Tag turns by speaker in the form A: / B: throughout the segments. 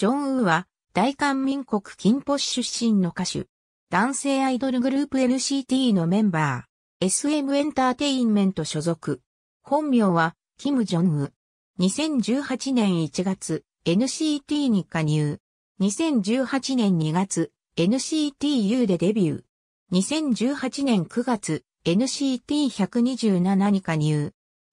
A: ジョン・ウーは、大韓民国金ポ市出身の歌手。男性アイドルグループ NCT のメンバー。SM エンターテインメント所属。本名は、キム・ジョンウ。2018年1月、NCT に加入。2018年2月、NCTU でデビュー。2018年9月、NCT127 に加入。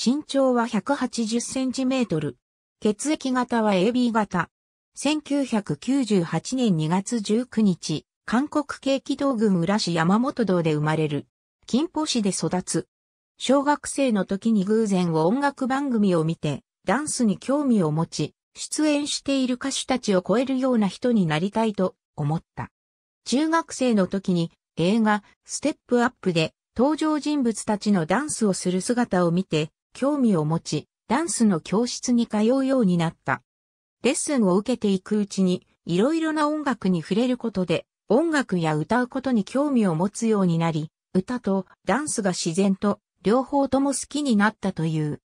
A: 身長は180センチメートル。血液型は AB 型。1998年2月19日、韓国系気道群浦市山本堂で生まれる。金浦市で育つ。小学生の時に偶然を音楽番組を見て、ダンスに興味を持ち、出演している歌手たちを超えるような人になりたいと思った。中学生の時に映画ステップアップで登場人物たちのダンスをする姿を見て興味を持ち、ダンスの教室に通うようになった。レッスンを受けていくうちに、いろいろな音楽に触れることで、音楽や歌うことに興味を持つようになり、歌とダンスが自然と両方とも好きになったという。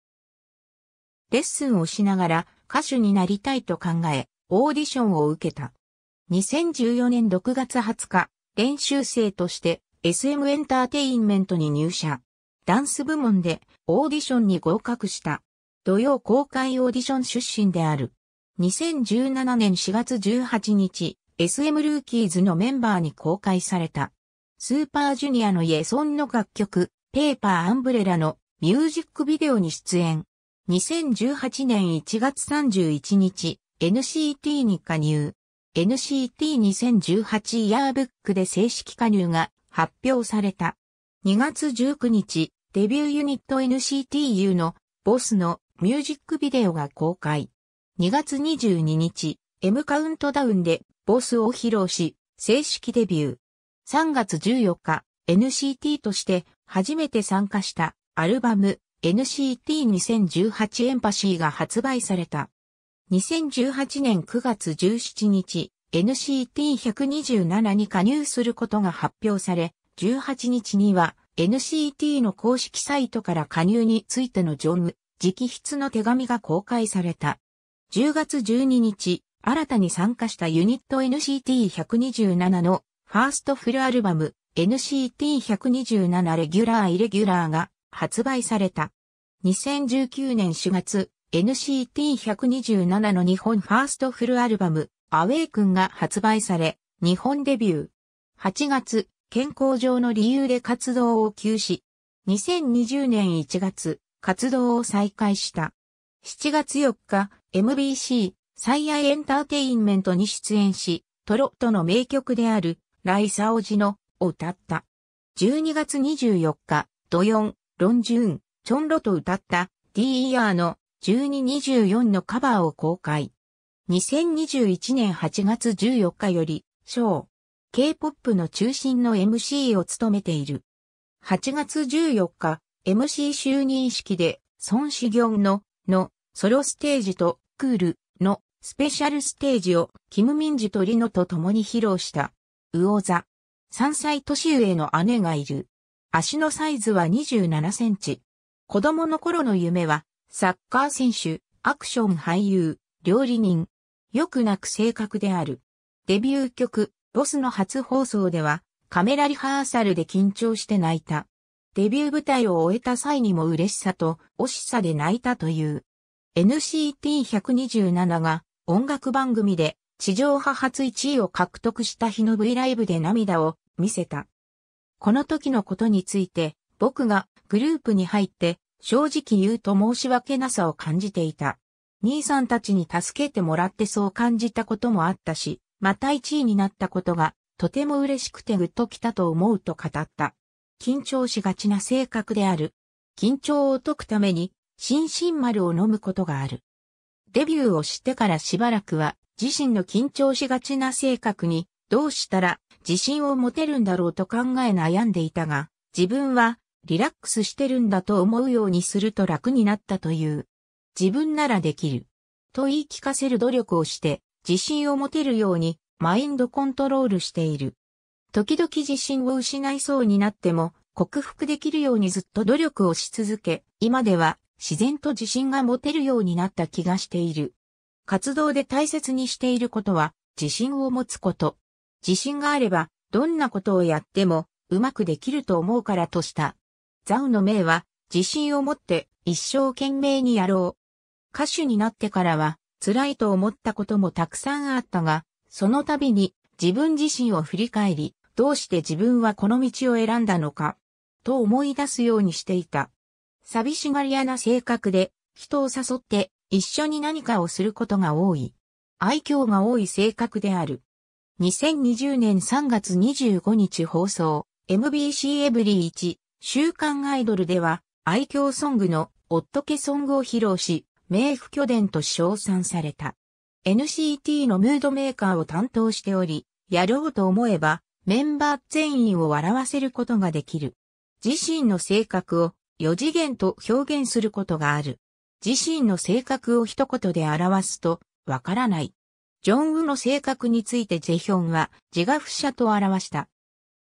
A: レッスンをしながら歌手になりたいと考え、オーディションを受けた。2014年6月20日、練習生として SM エンターテインメントに入社。ダンス部門でオーディションに合格した。土曜公開オーディション出身である。2017年4月18日、SM ルーキーズのメンバーに公開された。スーパージュニアのイエソンの楽曲、ペーパーアンブレラのミュージックビデオに出演。2018年1月31日、NCT に加入。NCT2018 イヤーブックで正式加入が発表された。2月19日、デビューユニット NCTU のボスのミュージックビデオが公開。2月22日、M カウントダウンでボスを披露し、正式デビュー。3月14日、NCT として初めて参加したアルバム NCT2018 エンパシーが発売された。2018年9月17日、NCT127 に加入することが発表され、18日には NCT の公式サイトから加入についてのジョム直筆の手紙が公開された。10月12日、新たに参加したユニット NCT127 のファーストフルアルバム NCT127 レギュラーイレギュラーが発売された。2019年4月、NCT127 の日本ファーストフルアルバムアウェイくんが発売され、日本デビュー。8月、健康上の理由で活動を休止。2020年1月、活動を再開した。7月4日、MBC、サイアエンターテインメントに出演し、トロットの名曲である、ライサオジノを歌った。12月24日、ドヨン、ロンジューン、チョンロと歌った DER の1224のカバーを公開。2021年8月14日より、ショー、K-POP の中心の MC を務めている。8月14日、MC 就任式で、孫子行の、の、ソロステージとクールのスペシャルステージをキム・ミンジとリノと共に披露した。魚座。3歳年上の姉がいる。足のサイズは27センチ。子供の頃の夢は、サッカー選手、アクション俳優、料理人。よくなく性格である。デビュー曲、ボスの初放送では、カメラリハーサルで緊張して泣いた。デビュー舞台を終えた際にも嬉しさと惜しさで泣いたという。NCT127 が音楽番組で地上波初1位を獲得した日の V ライブで涙を見せた。この時のことについて僕がグループに入って正直言うと申し訳なさを感じていた。兄さんたちに助けてもらってそう感じたこともあったし、また1位になったことがとても嬉しくてぐっときたと思うと語った。緊張しがちな性格である。緊張を解くために新進丸を飲むことがある。デビューをしてからしばらくは自身の緊張しがちな性格にどうしたら自信を持てるんだろうと考え悩んでいたが、自分はリラックスしてるんだと思うようにすると楽になったという。自分ならできる。と言い聞かせる努力をして自信を持てるようにマインドコントロールしている。時々自信を失いそうになっても克服できるようにずっと努力をし続け、今では自然と自信が持てるようになった気がしている。活動で大切にしていることは、自信を持つこと。自信があれば、どんなことをやっても、うまくできると思うからとした。ザウの命は、自信を持って一生懸命にやろう。歌手になってからは、辛いと思ったこともたくさんあったが、その度に自分自身を振り返り、どうして自分はこの道を選んだのか、と思い出すようにしていた。寂しがり屋な性格で、人を誘って一緒に何かをすることが多い。愛嬌が多い性格である。2020年3月25日放送、MBC エブリー1、週刊アイドルでは、愛嬌ソングのおっとけソングを披露し、名不拠点と称賛された。NCT のムードメーカーを担当しており、やろうと思えば、メンバー全員を笑わせることができる。自身の性格を四次元と表現することがある。自身の性格を一言で表すと、わからない。ジョンウの性格についてジェヒョンは自画不写と表した。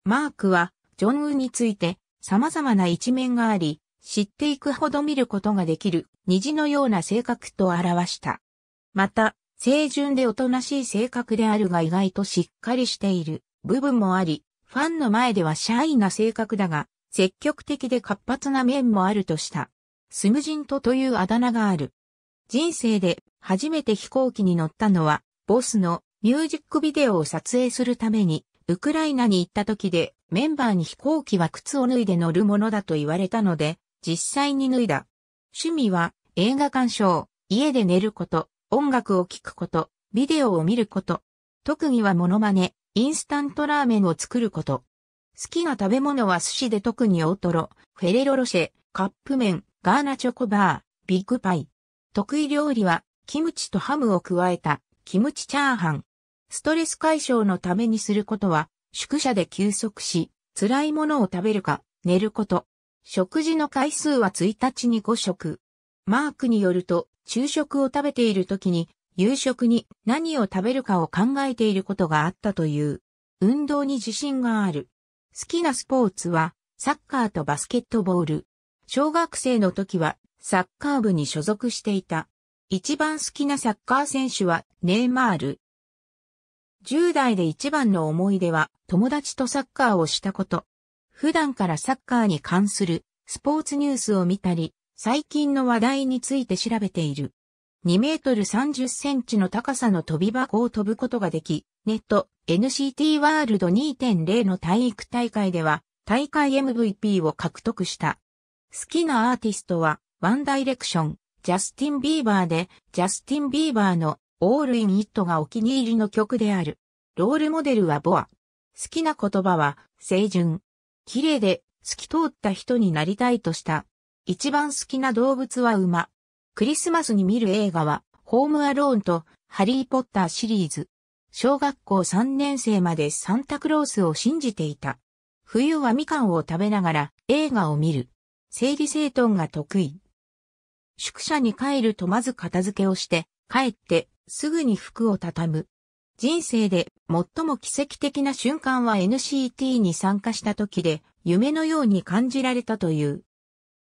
A: マークはジョンウについて様々な一面があり、知っていくほど見ることができる虹のような性格と表した。また、清純でおとなしい性格であるが意外としっかりしている部分もあり、ファンの前ではシャイな性格だが、積極的で活発な面もあるとした。スムジントというあだ名がある。人生で初めて飛行機に乗ったのは、ボスのミュージックビデオを撮影するために、ウクライナに行った時でメンバーに飛行機は靴を脱いで乗るものだと言われたので、実際に脱いだ。趣味は映画鑑賞、家で寝ること、音楽を聴くこと、ビデオを見ること。特技はモノマネ、インスタントラーメンを作ること。好きな食べ物は寿司で特に大トロ、フェレロロシェ、カップ麺、ガーナチョコバー、ビッグパイ。得意料理は、キムチとハムを加えた、キムチチャーハン。ストレス解消のためにすることは、宿舎で休息し、辛いものを食べるか、寝ること。食事の回数は1日に5食。マークによると、昼食を食べている時に、夕食に何を食べるかを考えていることがあったという。運動に自信がある。好きなスポーツは、サッカーとバスケットボール。小学生の時は、サッカー部に所属していた。一番好きなサッカー選手は、ネイマール。10代で一番の思い出は、友達とサッカーをしたこと。普段からサッカーに関する、スポーツニュースを見たり、最近の話題について調べている。2メートル30センチの高さの飛び箱を飛ぶことができ、ネット、NCT ワールド2.0の体育大会では大会 MVP を獲得した。好きなアーティストはワンダイレクション、ジャスティン・ビーバーで、ジャスティン・ビーバーのオール・イン・イットがお気に入りの曲である。ロールモデルはボア。好きな言葉は、清純。綺麗で、透き通った人になりたいとした。一番好きな動物は馬。クリスマスに見る映画は、ホームアローンと、ハリー・ポッターシリーズ。小学校3年生までサンタクロースを信じていた。冬はみかんを食べながら映画を見る。整理整頓が得意。宿舎に帰るとまず片付けをして、帰ってすぐに服を畳む。人生で最も奇跡的な瞬間は NCT に参加した時で夢のように感じられたという。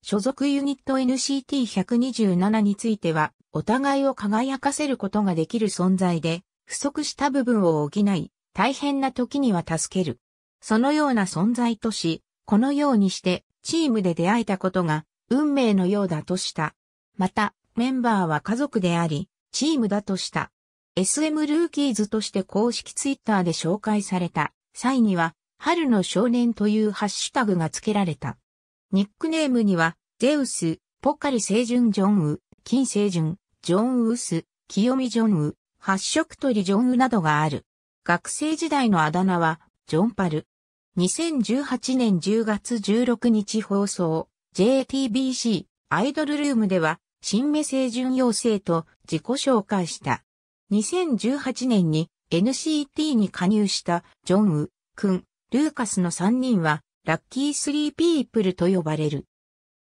A: 所属ユニット NCT127 についてはお互いを輝かせることができる存在で不足した部分を補い、大変な時には助ける。そのような存在とし、このようにしてチームで出会えたことが運命のようだとした。また、メンバーは家族であり、チームだとした。SM ルーキーズとして公式ツイッターで紹介された際には、春の少年というハッシュタグが付けられた。ニックネームには、ゼウス、ポッカリ星純ジョンウ、金星純、ジョンウス、清美ジョンウ、発色鳥ジョンウなどがある。学生時代のあだ名は、ジョンパル。2018年10月16日放送、JTBC アイドルルームでは、新メ星・準要請と自己紹介した。2018年に NCT に加入したジョンウ、くん、ルーカスの3人は、ラッキースリーピープルと呼ばれる。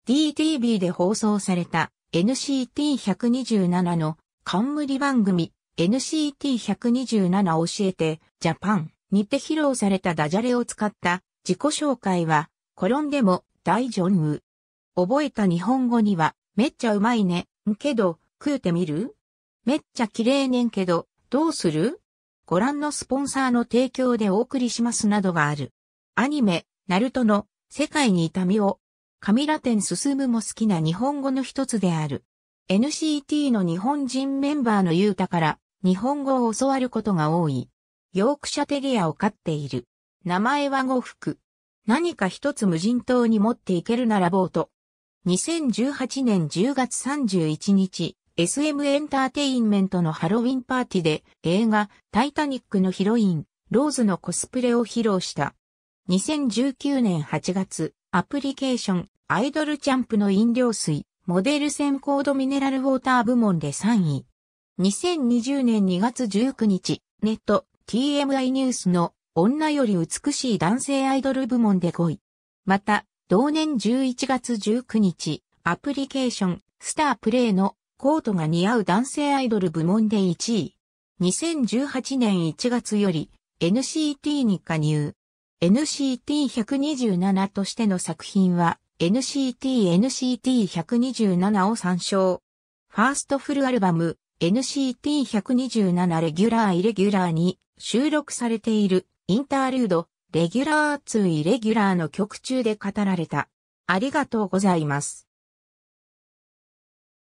A: DTV で放送された NCT127 の冠番組 NCT127 教えて、ジャパンにて披露されたダジャレを使った自己紹介は、転んでも大丈夫。覚えた日本語には、めっちゃうまいね、んけど、食うてみるめっちゃ綺麗ねんけど、どうするご覧のスポンサーの提供でお送りしますなどがある。アニメ、ナルトの世界に痛みを、カミラテン進むも好きな日本語の一つである。NCT の日本人メンバーのユータから日本語を教わることが多い。ヨークシャテリアを飼っている。名前は呉服。何か一つ無人島に持っていけるならボート。2018年10月31日、SM エンターテインメントのハロウィンパーティで映画タイタニックのヒロイン、ローズのコスプレを披露した。2019年8月、アプリケーション、アイドルチャンプの飲料水、モデル選コードミネラルウォーター部門で3位。2020年2月19日、ネット TMI ニュースの女より美しい男性アイドル部門で5位。また、同年11月19日、アプリケーションスタープレイのコートが似合う男性アイドル部門で1位。2018年1月より NCT に加入。NCT127 としての作品は NCT NCT127 を参照。ファーストフルアルバム NCT127 レギュラーイレギュラーに収録されているインタールード、レギュラー2イレギュラーの曲中で語られた。ありがとうございます。